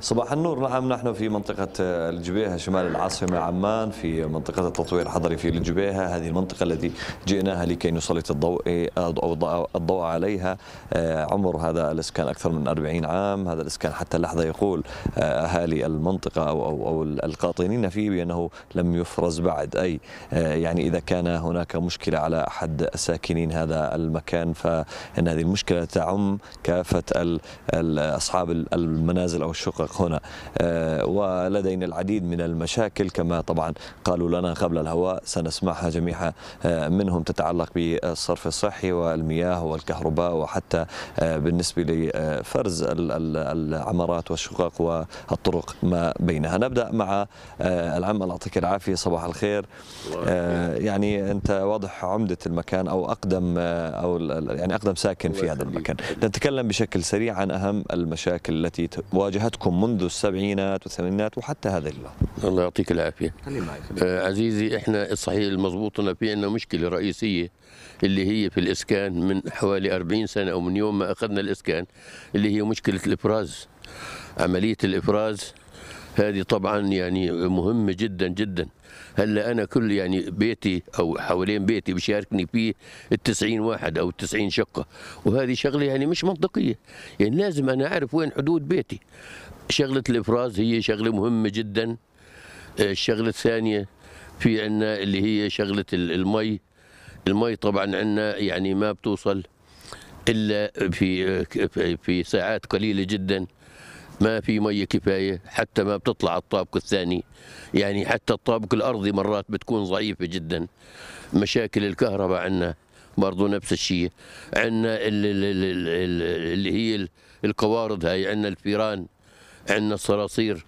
صباح النور نعم نحن في منطقة الجبيهة شمال العاصمة عمان في منطقة التطوير الحضري في الجبيهة هذه المنطقة التي جئناها لكي نسلط الضوء أو الضوء عليها آه، عمر هذا الإسكان أكثر من 40 عام هذا الإسكان حتى اللحظة يقول آه، أهالي المنطقة أو أو, أو القاطنين فيه بأنه لم يفرز بعد أي آه، يعني إذا كان هناك مشكلة على أحد ساكنين هذا المكان فإن هذه المشكلة تعم كافة أصحاب المنازل أو الشقق الفرق هنا آه، ولدينا العديد من المشاكل كما طبعا قالوا لنا قبل الهواء سنسمعها جميعها آه، منهم تتعلق بالصرف الصحي والمياه والكهرباء وحتى آه، بالنسبة لفرز العمارات والشقق والطرق ما بينها نبدأ مع العم الله يعطيك العافية صباح الخير يعني أنت واضح عمدة المكان أو أقدم أو يعني أقدم ساكن في هذا المكان نتكلم بشكل سريع عن أهم المشاكل التي واجهتكم منذ السبعينات والثمانينات وحتى هذه اللحظه. الله يعطيك العافيه. آه عزيزي احنا الصحيح المضبوط ان في عندنا مشكله رئيسيه اللي هي في الاسكان من حوالي 40 سنه او من يوم ما اخذنا الاسكان اللي هي مشكله الافراز. عمليه الافراز هذه طبعا يعني مهمه جدا جدا هلا انا كل يعني بيتي او حوالين بيتي بشاركني فيه ال 90 واحد او ال 90 شقه وهذه شغله يعني مش منطقيه يعني لازم انا اعرف وين حدود بيتي شغله الافراز هي شغله مهمه جدا آه، الشغله الثانيه في عندنا اللي هي شغله المي المي طبعا عندنا يعني ما بتوصل الا في آه، آه، في ساعات قليله جدا ما في ميه كفايه حتى ما بتطلع الطابق الثاني يعني حتى الطابق الارضي مرات بتكون ضعيفه جدا مشاكل الكهرباء عندنا برضه نفس الشيء عندنا اللي هي القوارض هاي عندنا الفيران عندنا الصراصير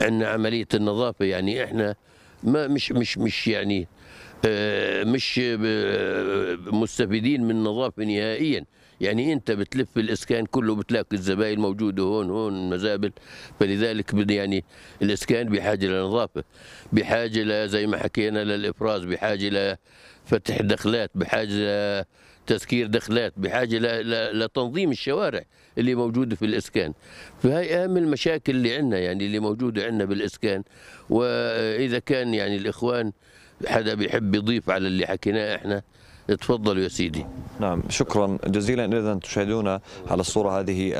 عندنا عمليه النظافه يعني احنا ما مش مش مش يعني آه، مش آه، مستفيدين من النظافه نهائيا يعني انت بتلف الاسكان كله بتلاقي الزباين موجوده هون هون مزابل فلذلك يعني الاسكان بحاجه لنظافه بحاجه ل زي ما حكينا للافراز بحاجه لفتح دخلات بحاجه لتسكير دخلات بحاجه لتنظيم الشوارع اللي موجوده في الاسكان فهي اهم المشاكل اللي عندنا يعني اللي موجوده عندنا بالاسكان واذا كان يعني الاخوان حدا بيحب يضيف على اللي حكيناه احنا تفضلوا يا سيدي نعم شكرا جزيلا اذا تشاهدون على الصوره هذه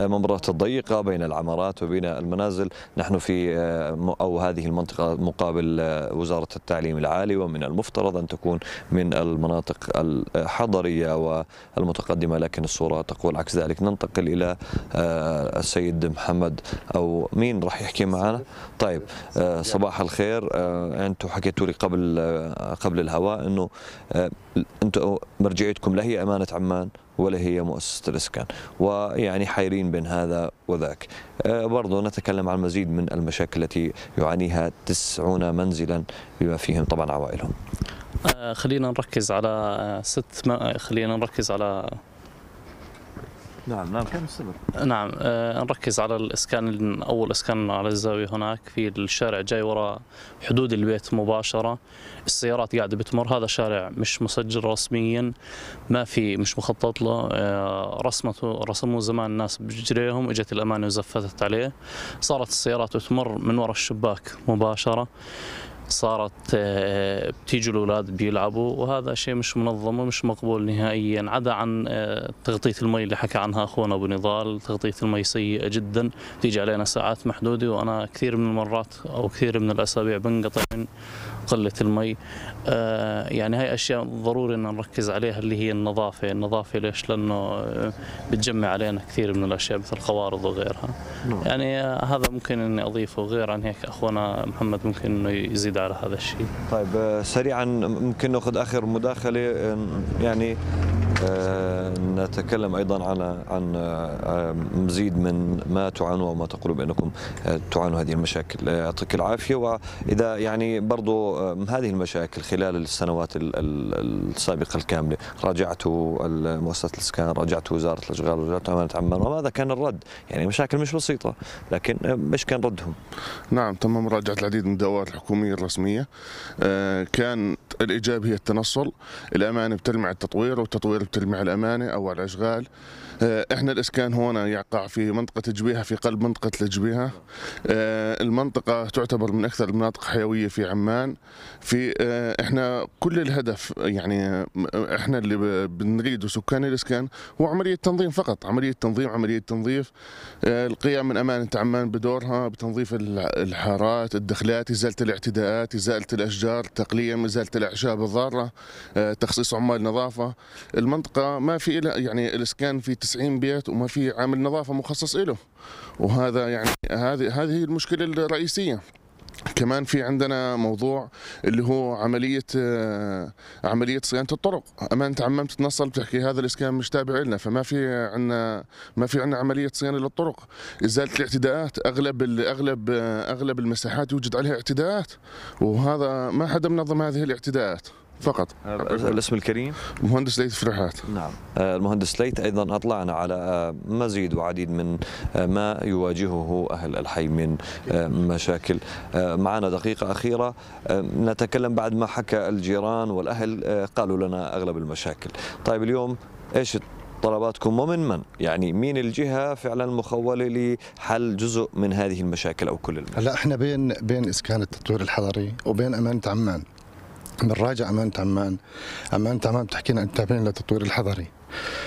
الممرات الضيقه بين العمارات وبين المنازل نحن في آه، او هذه المنطقه مقابل آه، وزاره التعليم العالي ومن المفترض ان تكون من المناطق الحضريه والمتقدمه لكن الصوره تقول عكس ذلك ننتقل الى آه، السيد محمد او مين راح يحكي معنا طيب صباح الخير انتم حكيتوا لي قبل قبل الهواء انه انتم مرجعيتكم لا هي امانه عمان ولا هي مؤسسه الاسكان ويعني حيرين بين هذا وذاك آه، برضو نتكلم عن مزيد من المشاكل التي يعانيها تسعون منزلا بما فيهم طبعا عوائلهم آه، خلينا نركز على آه، ست خلينا نركز على نعم نعم كم السبب؟ نعم آه نركز على الاسكان اول اسكان على الزاويه هناك في الشارع جاي وراء حدود البيت مباشره السيارات قاعده بتمر هذا شارع مش مسجل رسميا ما في مش مخطط له آه رسمته رسموه زمان الناس بجريهم اجت الامانه وزفتت عليه صارت السيارات بتمر من وراء الشباك مباشره صارت آه، بتيجوا الاولاد بيلعبوا وهذا شيء مش منظم ومش مقبول نهائيا عدا عن آه، تغطيه المي اللي حكى عنها اخونا ابو نضال تغطيه المي سيئه جدا تيجي علينا ساعات محدوده وانا كثير من المرات او كثير من الاسابيع بنقطع من قله المي آه، يعني هاي اشياء ضروري ان نركز عليها اللي هي النظافه النظافه ليش لانه آه، بتجمع علينا كثير من الاشياء مثل القوارض وغيرها نعم. يعني آه، هذا ممكن اني اضيفه غير عن هيك اخونا محمد ممكن انه يزيد على هذا الشيء طيب سريعا ممكن ناخذ اخر مداخله يعني آه نتكلم ايضا على عن آه، مزيد من ما تعانوا وما تقولوا بانكم آه، تعانوا هذه المشاكل آه، يعطيك العافيه واذا يعني برضو هذه المشاكل خلال السنوات السابقه الكامله راجعتوا مؤسسه الاسكان راجعتوا وزاره الاشغال وزاره امانه عمان وماذا كان الرد؟ يعني مشاكل مش بسيطه لكن ايش كان ردهم؟ نعم تم مراجعه العديد من الدورات الحكوميه الرسميه كان الإيجاب هي التنصل الأمانة بتلمع التطوير والتطوير بتلمع الأمانة أو الأشغال آه، إحنا الإسكان هنا يقع في منطقة جبيهة في قلب منطقة الجبيهة آه، المنطقة تعتبر من أكثر المناطق حيوية في عمان في آه، إحنا كل الهدف يعني إحنا اللي بنريده سكان الإسكان هو عملية تنظيم فقط عملية تنظيم عملية تنظيف القيام من أمانة عمان بدورها بتنظيف الحارات الدخلات إزالة الاعتداءات إزالة الأشجار تقليم إزالة الاعشاب الضاره آه، تخصيص عمال نظافه المنطقه ما في يعني الاسكان في 90 بيت وما في عامل نظافه مخصص له وهذا يعني هذه هذه المشكله الرئيسيه كمان في عندنا موضوع اللي هو عملية آه، عملية صيانة الطرق، أمانة عمام تتنصل بتحكي هذا الإسكان مش تابع لنا، فما في عندنا ما في عندنا عملية صيانة للطرق، إزالة الاعتداءات، أغلب أغلب آه، أغلب المساحات يوجد عليها اعتداءات، وهذا ما حدا منظم هذه الاعتداءات. فقط الاسم الكريم مهندس ليث فرحات نعم آه، المهندس ليث ايضا اطلعنا على آه، مزيد وعديد من آه، ما يواجهه اهل الحي من مشاكل معنا دقيقه اخيره نتكلم بعد ما حكى الجيران والاهل قالوا لنا اغلب المشاكل طيب اليوم ايش طلباتكم ومن من؟ يعني مين الجهه فعلا المخولة لحل جزء من هذه المشاكل او كل المشاكل؟ هلا احنا بين بين اسكان التطوير الحضري وبين امانه عمان بنراجع امانه عمان امانه عمان بتحكي لنا التابعين للتطوير الحضري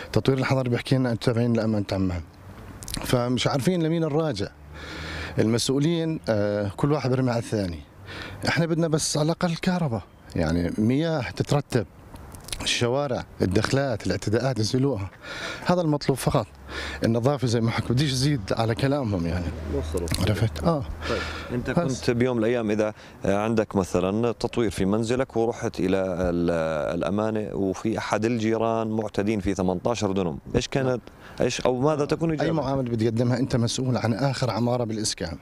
التطوير الحضري بيحكي لنا التابعين لامانه عمان فمش عارفين لمين نراجع المسؤولين آه، كل واحد برمي على الثاني احنا بدنا بس على الاقل كهرباء يعني مياه تترتب الشوارع الدخلات الاعتداءات نزلوها هذا المطلوب فقط النظافه زي ما حكوا بديش زيد على كلامهم يعني عرفت اه طيب انت كنت بيوم من الايام اذا عندك مثلا تطوير في منزلك ورحت الى الامانه وفي احد الجيران معتدين في 18 دنم ايش كانت ايش او ماذا تكون اجابتك اي معامله بتقدمها انت مسؤول عن اخر عماره بالاسكان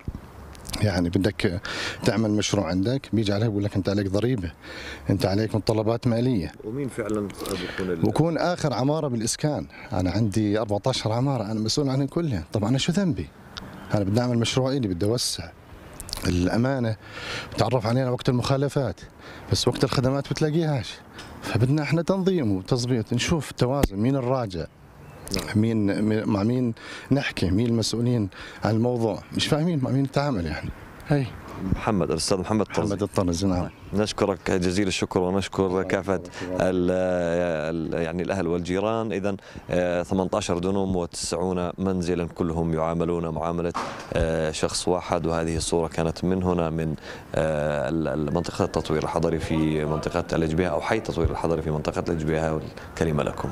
يعني بدك تعمل مشروع عندك بيجي عليك بيقول لك انت عليك ضريبه انت عليك متطلبات ماليه ومين فعلا بكون بكون اخر عماره بالاسكان انا عندي 14 عماره انا مسؤول عنهم كلها طب انا شو ذنبي انا بدي اعمل مشروع الي بدي اوسع الامانه بتعرف علينا وقت المخالفات بس وقت الخدمات بتلاقيهاش فبدنا احنا تنظيم وتظبيط نشوف التوازن مين الراجع نعم. مين مع مين نحكي مين المسؤولين عن الموضوع مش فاهمين مع مين نتعامل يعني هي محمد الاستاذ محمد الطرز محمد الطرزي نعم نشكرك جزيل الشكر ونشكر كافه الـ يعني الاهل والجيران اذا 18 دونم و90 منزلا كلهم يعاملون معامله آه، شخص واحد وهذه الصوره كانت من هنا من آه، منطقه التطوير الحضري في منطقه الاجبيه او حي التطوير الحضري في منطقه الاجبيه والكلمه لكم